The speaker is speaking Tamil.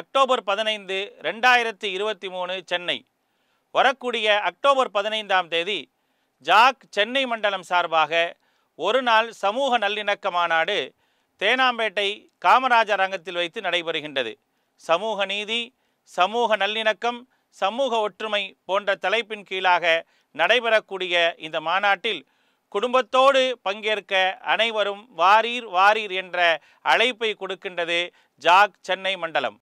அக்டோபர் பதினைந்து ரெண்டாயிரத்தி இருபத்தி மூணு சென்னை வரக்கூடிய அக்டோபர் பதினைந்தாம் தேதி ஜாக் சென்னை மண்டலம் சார்பாக ஒரு நாள் சமூக நல்லிணக்க மாநாடு தேனாம்பேட்டை காமராஜர் அரங்கத்தில் வைத்து நடைபெறுகின்றது சமூக நீதி சமூக நல்லிணக்கம் சமூக ஒற்றுமை போன்ற தலைப்பின் கீழாக நடைபெறக்கூடிய இந்த மாநாட்டில் குடும்பத்தோடு பங்கேற்க அனைவரும் வாரீர் வாரீர் என்ற அழைப்பை கொடுக்கின்றது ஜாக் சென்னை மண்டலம்